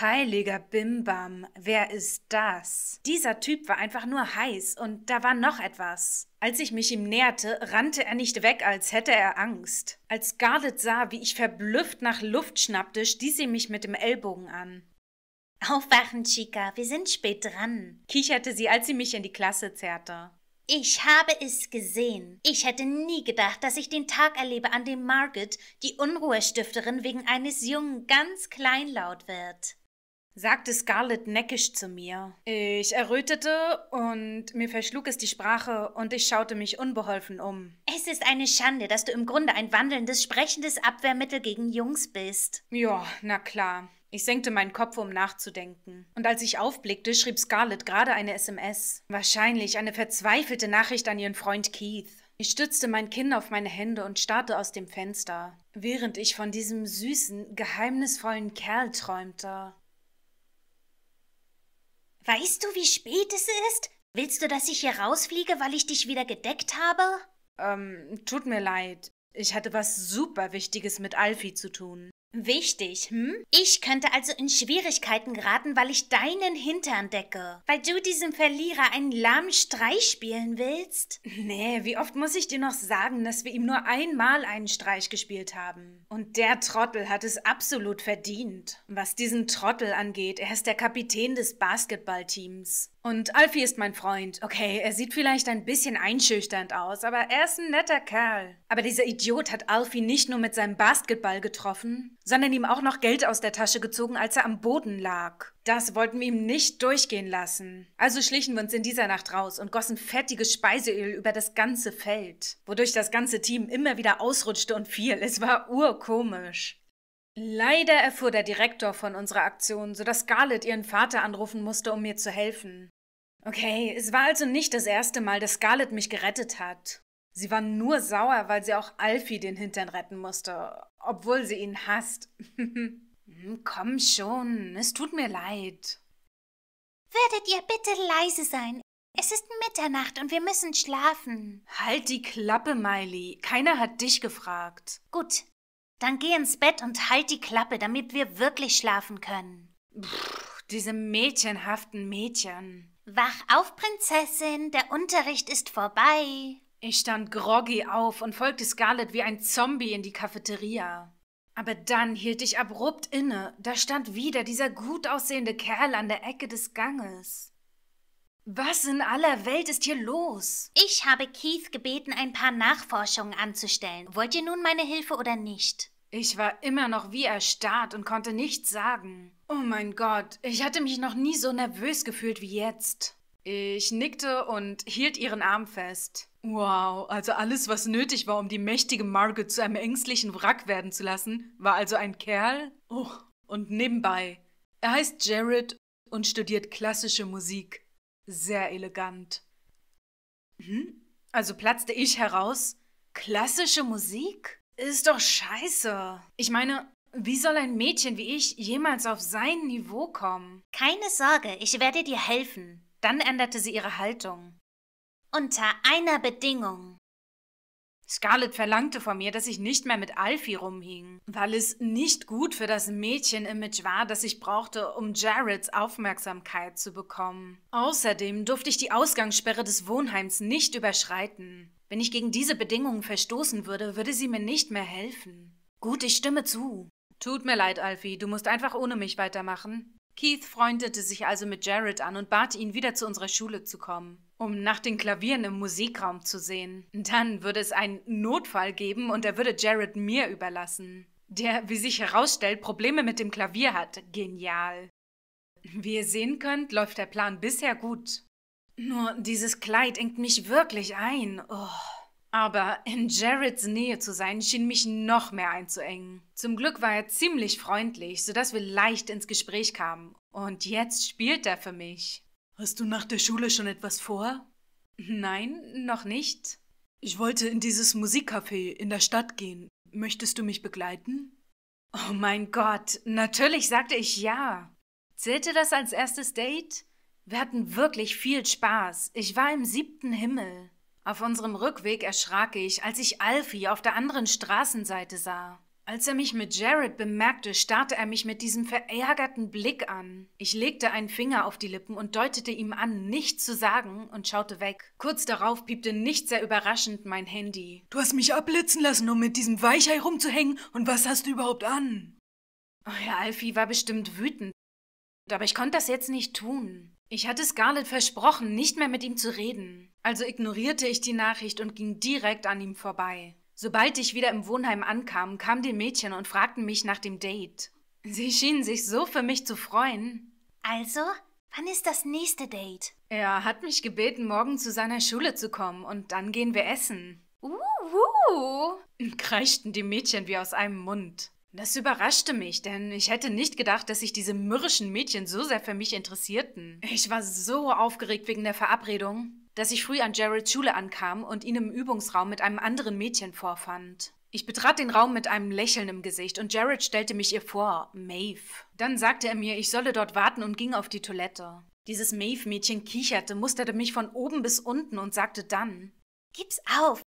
Heiliger Bimbam, wer ist das? Dieser Typ war einfach nur heiß und da war noch etwas. Als ich mich ihm näherte, rannte er nicht weg, als hätte er Angst. Als Garlet sah, wie ich verblüfft nach Luft schnappte, stieß sie mich mit dem Ellbogen an. Aufwachen, Chica, wir sind spät dran, kicherte sie, als sie mich in die Klasse zerrte. Ich habe es gesehen. Ich hätte nie gedacht, dass ich den Tag erlebe, an dem Margaret, die Unruhestifterin, wegen eines Jungen ganz kleinlaut wird sagte Scarlett neckisch zu mir. Ich errötete und mir verschlug es die Sprache und ich schaute mich unbeholfen um. Es ist eine Schande, dass du im Grunde ein wandelndes, sprechendes Abwehrmittel gegen Jungs bist. Ja, na klar. Ich senkte meinen Kopf, um nachzudenken. Und als ich aufblickte, schrieb Scarlett gerade eine SMS. Wahrscheinlich eine verzweifelte Nachricht an ihren Freund Keith. Ich stützte mein Kinn auf meine Hände und starrte aus dem Fenster, während ich von diesem süßen, geheimnisvollen Kerl träumte. Weißt du, wie spät es ist? Willst du, dass ich hier rausfliege, weil ich dich wieder gedeckt habe? Ähm, tut mir leid. Ich hatte was super Wichtiges mit Alfie zu tun. Wichtig, hm? Ich könnte also in Schwierigkeiten geraten, weil ich deinen Hintern decke. Weil du diesem Verlierer einen lahmen Streich spielen willst? Nee, wie oft muss ich dir noch sagen, dass wir ihm nur einmal einen Streich gespielt haben? Und der Trottel hat es absolut verdient. Was diesen Trottel angeht, er ist der Kapitän des Basketballteams. Und Alfie ist mein Freund. Okay, er sieht vielleicht ein bisschen einschüchternd aus, aber er ist ein netter Kerl. Aber dieser Idiot hat Alfie nicht nur mit seinem Basketball getroffen, sondern ihm auch noch Geld aus der Tasche gezogen, als er am Boden lag. Das wollten wir ihm nicht durchgehen lassen. Also schlichen wir uns in dieser Nacht raus und gossen fettiges Speiseöl über das ganze Feld, wodurch das ganze Team immer wieder ausrutschte und fiel. Es war urkomisch. Leider erfuhr der Direktor von unserer Aktion, sodass Scarlett ihren Vater anrufen musste, um mir zu helfen. Okay, es war also nicht das erste Mal, dass Scarlett mich gerettet hat. Sie war nur sauer, weil sie auch Alfie den Hintern retten musste, obwohl sie ihn hasst. Hm, komm schon, es tut mir leid. Würdet ihr bitte leise sein? Es ist Mitternacht und wir müssen schlafen. Halt die Klappe, Miley. Keiner hat dich gefragt. Gut, dann geh ins Bett und halt die Klappe, damit wir wirklich schlafen können. Pff, diese mädchenhaften Mädchen. Wach auf, Prinzessin, der Unterricht ist vorbei. Ich stand groggy auf und folgte Scarlett wie ein Zombie in die Cafeteria. Aber dann hielt ich abrupt inne. Da stand wieder dieser gut aussehende Kerl an der Ecke des Ganges. Was in aller Welt ist hier los? Ich habe Keith gebeten, ein paar Nachforschungen anzustellen. Wollt ihr nun meine Hilfe oder nicht? Ich war immer noch wie erstarrt und konnte nichts sagen. Oh mein Gott, ich hatte mich noch nie so nervös gefühlt wie jetzt. Ich nickte und hielt ihren Arm fest. Wow, also alles, was nötig war, um die mächtige Margaret zu einem ängstlichen Wrack werden zu lassen, war also ein Kerl? Oh, und nebenbei. Er heißt Jared und studiert klassische Musik sehr elegant. Hm? Also platzte ich heraus. Klassische Musik? Ist doch scheiße. Ich meine, wie soll ein Mädchen wie ich jemals auf sein Niveau kommen? Keine Sorge, ich werde dir helfen. Dann änderte sie ihre Haltung. Unter einer Bedingung. Scarlett verlangte von mir, dass ich nicht mehr mit Alfie rumhing, weil es nicht gut für das Mädchen-Image war, das ich brauchte, um Jareds Aufmerksamkeit zu bekommen. Außerdem durfte ich die Ausgangssperre des Wohnheims nicht überschreiten. Wenn ich gegen diese Bedingungen verstoßen würde, würde sie mir nicht mehr helfen. Gut, ich stimme zu. Tut mir leid, Alfie, du musst einfach ohne mich weitermachen. Keith freundete sich also mit Jared an und bat ihn, wieder zu unserer Schule zu kommen um nach den Klavieren im Musikraum zu sehen. Dann würde es einen Notfall geben und er würde Jared mir überlassen, der, wie sich herausstellt, Probleme mit dem Klavier hat. Genial. Wie ihr sehen könnt, läuft der Plan bisher gut. Nur dieses Kleid engt mich wirklich ein. Oh. Aber in Jareds Nähe zu sein, schien mich noch mehr einzuengen. Zum Glück war er ziemlich freundlich, sodass wir leicht ins Gespräch kamen. Und jetzt spielt er für mich. Hast du nach der Schule schon etwas vor? Nein, noch nicht. Ich wollte in dieses Musikcafé in der Stadt gehen. Möchtest du mich begleiten? Oh mein Gott, natürlich sagte ich ja. Zählte das als erstes Date? Wir hatten wirklich viel Spaß. Ich war im siebten Himmel. Auf unserem Rückweg erschrak ich, als ich Alfie auf der anderen Straßenseite sah. Als er mich mit Jared bemerkte, starrte er mich mit diesem verärgerten Blick an. Ich legte einen Finger auf die Lippen und deutete ihm an, nichts zu sagen und schaute weg. Kurz darauf piepte nicht sehr überraschend mein Handy. Du hast mich abblitzen lassen, um mit diesem Weichei rumzuhängen und was hast du überhaupt an? Euer oh Alfie war bestimmt wütend. Aber ich konnte das jetzt nicht tun. Ich hatte Scarlett versprochen, nicht mehr mit ihm zu reden. Also ignorierte ich die Nachricht und ging direkt an ihm vorbei. Sobald ich wieder im Wohnheim ankam, kamen die Mädchen und fragten mich nach dem Date. Sie schienen sich so für mich zu freuen. Also, wann ist das nächste Date? Er hat mich gebeten, morgen zu seiner Schule zu kommen und dann gehen wir essen. Uhu! kreischten die Mädchen wie aus einem Mund. Das überraschte mich, denn ich hätte nicht gedacht, dass sich diese mürrischen Mädchen so sehr für mich interessierten. Ich war so aufgeregt wegen der Verabredung dass ich früh an Jareds Schule ankam und ihn im Übungsraum mit einem anderen Mädchen vorfand. Ich betrat den Raum mit einem Lächeln im Gesicht und Jared stellte mich ihr vor, Maeve. Dann sagte er mir, ich solle dort warten und ging auf die Toilette. Dieses Maeve-Mädchen kicherte, musterte mich von oben bis unten und sagte dann: Gib's auf!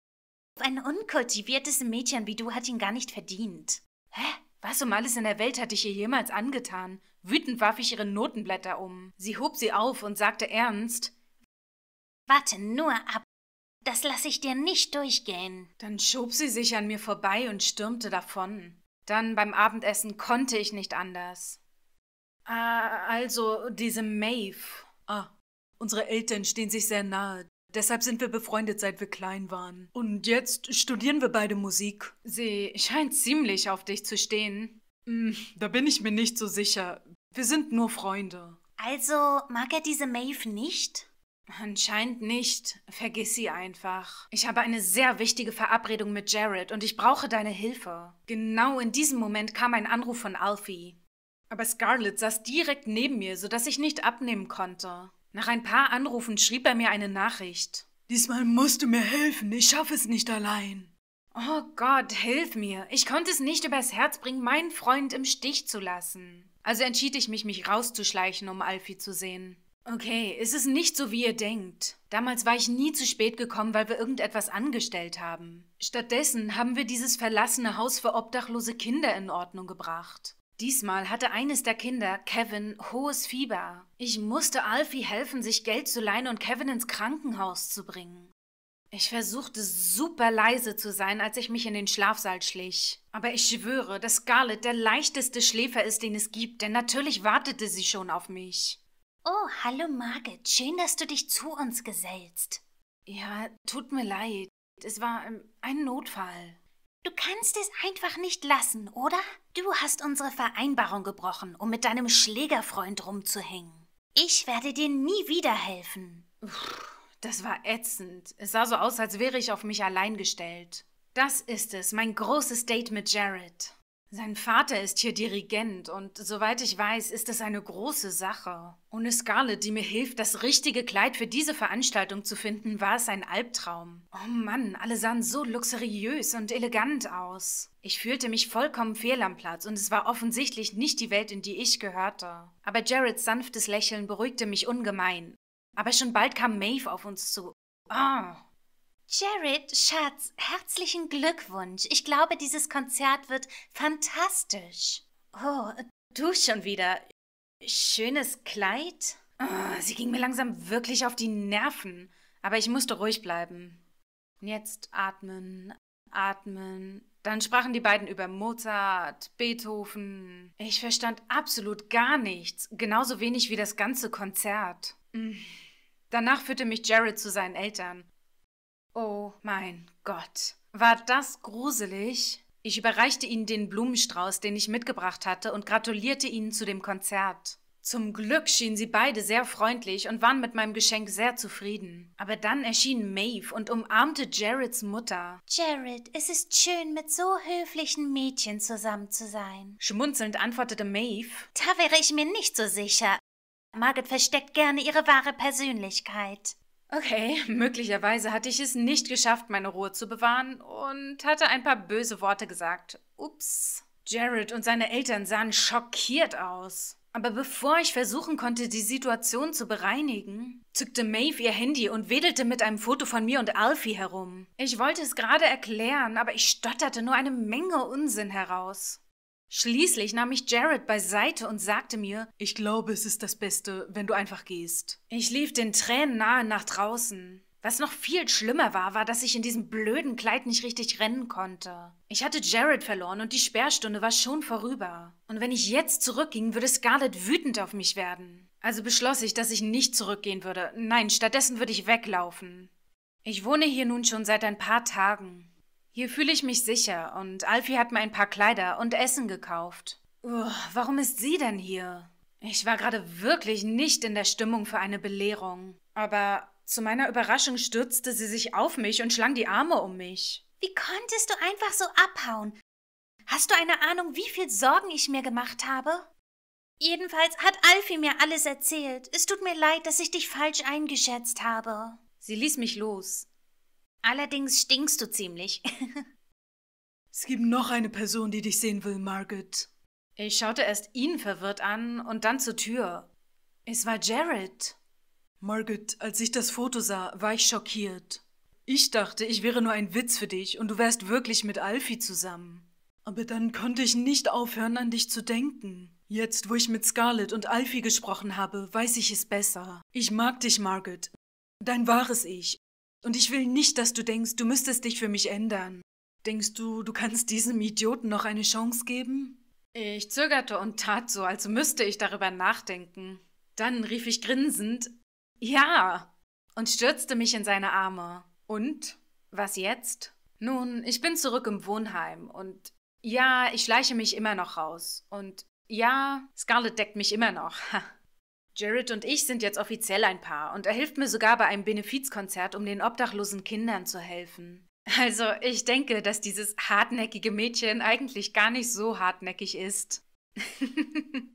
Ein unkultiviertes Mädchen wie du hat ihn gar nicht verdient. Hä? Was um alles in der Welt hatte ich ihr jemals angetan? Wütend warf ich ihre Notenblätter um. Sie hob sie auf und sagte ernst: Warte nur ab. Das lasse ich dir nicht durchgehen. Dann schob sie sich an mir vorbei und stürmte davon. Dann beim Abendessen konnte ich nicht anders. Ah, also diese Maeve. Ah, unsere Eltern stehen sich sehr nahe. Deshalb sind wir befreundet, seit wir klein waren. Und jetzt studieren wir beide Musik. Sie scheint ziemlich auf dich zu stehen. Hm, da bin ich mir nicht so sicher. Wir sind nur Freunde. Also mag er diese Maeve nicht? Anscheinend nicht. Vergiss sie einfach. Ich habe eine sehr wichtige Verabredung mit Jared und ich brauche deine Hilfe. Genau in diesem Moment kam ein Anruf von Alfie. Aber Scarlett saß direkt neben mir, sodass ich nicht abnehmen konnte. Nach ein paar Anrufen schrieb er mir eine Nachricht. Diesmal musst du mir helfen, ich schaffe es nicht allein. Oh Gott, hilf mir. Ich konnte es nicht übers Herz bringen, meinen Freund im Stich zu lassen. Also entschied ich mich, mich rauszuschleichen, um Alfie zu sehen. Okay, es ist nicht so, wie ihr denkt. Damals war ich nie zu spät gekommen, weil wir irgendetwas angestellt haben. Stattdessen haben wir dieses verlassene Haus für obdachlose Kinder in Ordnung gebracht. Diesmal hatte eines der Kinder, Kevin, hohes Fieber. Ich musste Alfie helfen, sich Geld zu leihen und Kevin ins Krankenhaus zu bringen. Ich versuchte super leise zu sein, als ich mich in den Schlafsaal schlich. Aber ich schwöre, dass Scarlett der leichteste Schläfer ist, den es gibt, denn natürlich wartete sie schon auf mich. Oh, hallo Margit, schön, dass du dich zu uns gesellst. Ja, tut mir leid, es war ähm, ein Notfall. Du kannst es einfach nicht lassen, oder? Du hast unsere Vereinbarung gebrochen, um mit deinem Schlägerfreund rumzuhängen. Ich werde dir nie wieder helfen. Das war ätzend. Es sah so aus, als wäre ich auf mich allein gestellt. Das ist es, mein großes Date mit Jared. Sein Vater ist hier Dirigent und soweit ich weiß, ist das eine große Sache. Ohne Scarlett, die mir hilft, das richtige Kleid für diese Veranstaltung zu finden, war es ein Albtraum. Oh Mann, alle sahen so luxuriös und elegant aus. Ich fühlte mich vollkommen fehl am Platz und es war offensichtlich nicht die Welt, in die ich gehörte. Aber Jareds sanftes Lächeln beruhigte mich ungemein. Aber schon bald kam Maeve auf uns zu. Ah, oh. Jared, Schatz, herzlichen Glückwunsch. Ich glaube, dieses Konzert wird fantastisch. Oh, du schon wieder. Schönes Kleid? Oh, sie ging mir langsam wirklich auf die Nerven. Aber ich musste ruhig bleiben. Jetzt atmen, atmen. Dann sprachen die beiden über Mozart, Beethoven. Ich verstand absolut gar nichts, genauso wenig wie das ganze Konzert. Hm. Danach führte mich Jared zu seinen Eltern. Oh mein Gott, war das gruselig? Ich überreichte ihnen den Blumenstrauß, den ich mitgebracht hatte, und gratulierte ihnen zu dem Konzert. Zum Glück schienen sie beide sehr freundlich und waren mit meinem Geschenk sehr zufrieden. Aber dann erschien Maeve und umarmte Jareds Mutter. Jared, es ist schön, mit so höflichen Mädchen zusammen zu sein. Schmunzelnd antwortete Maeve. Da wäre ich mir nicht so sicher. Margaret versteckt gerne ihre wahre Persönlichkeit. Okay, möglicherweise hatte ich es nicht geschafft, meine Ruhe zu bewahren und hatte ein paar böse Worte gesagt. Ups. Jared und seine Eltern sahen schockiert aus. Aber bevor ich versuchen konnte, die Situation zu bereinigen, zückte Maeve ihr Handy und wedelte mit einem Foto von mir und Alfie herum. Ich wollte es gerade erklären, aber ich stotterte nur eine Menge Unsinn heraus. Schließlich nahm ich Jared beiseite und sagte mir, ich glaube, es ist das Beste, wenn du einfach gehst. Ich lief den Tränen nahe nach draußen. Was noch viel schlimmer war, war, dass ich in diesem blöden Kleid nicht richtig rennen konnte. Ich hatte Jared verloren und die Sperrstunde war schon vorüber. Und wenn ich jetzt zurückging, würde Scarlett wütend auf mich werden. Also beschloss ich, dass ich nicht zurückgehen würde. Nein, stattdessen würde ich weglaufen. Ich wohne hier nun schon seit ein paar Tagen. Hier fühle ich mich sicher und Alfie hat mir ein paar Kleider und Essen gekauft. Uah, warum ist sie denn hier? Ich war gerade wirklich nicht in der Stimmung für eine Belehrung. Aber zu meiner Überraschung stürzte sie sich auf mich und schlang die Arme um mich. Wie konntest du einfach so abhauen? Hast du eine Ahnung, wie viel Sorgen ich mir gemacht habe? Jedenfalls hat Alfie mir alles erzählt. Es tut mir leid, dass ich dich falsch eingeschätzt habe. Sie ließ mich los. Allerdings stinkst du ziemlich. es gibt noch eine Person, die dich sehen will, Margaret. Ich schaute erst ihn verwirrt an und dann zur Tür. Es war Jared. Margaret, als ich das Foto sah, war ich schockiert. Ich dachte, ich wäre nur ein Witz für dich und du wärst wirklich mit Alfie zusammen. Aber dann konnte ich nicht aufhören, an dich zu denken. Jetzt, wo ich mit Scarlett und Alfie gesprochen habe, weiß ich es besser. Ich mag dich, Margaret. Dein wahres Ich. Und ich will nicht, dass du denkst, du müsstest dich für mich ändern. Denkst du, du kannst diesem Idioten noch eine Chance geben? Ich zögerte und tat so, als müsste ich darüber nachdenken. Dann rief ich grinsend Ja und stürzte mich in seine Arme. Und? Was jetzt? Nun, ich bin zurück im Wohnheim und ja, ich schleiche mich immer noch raus. Und ja, Scarlett deckt mich immer noch. Jared und ich sind jetzt offiziell ein Paar und er hilft mir sogar bei einem Benefizkonzert, um den obdachlosen Kindern zu helfen. Also, ich denke, dass dieses hartnäckige Mädchen eigentlich gar nicht so hartnäckig ist.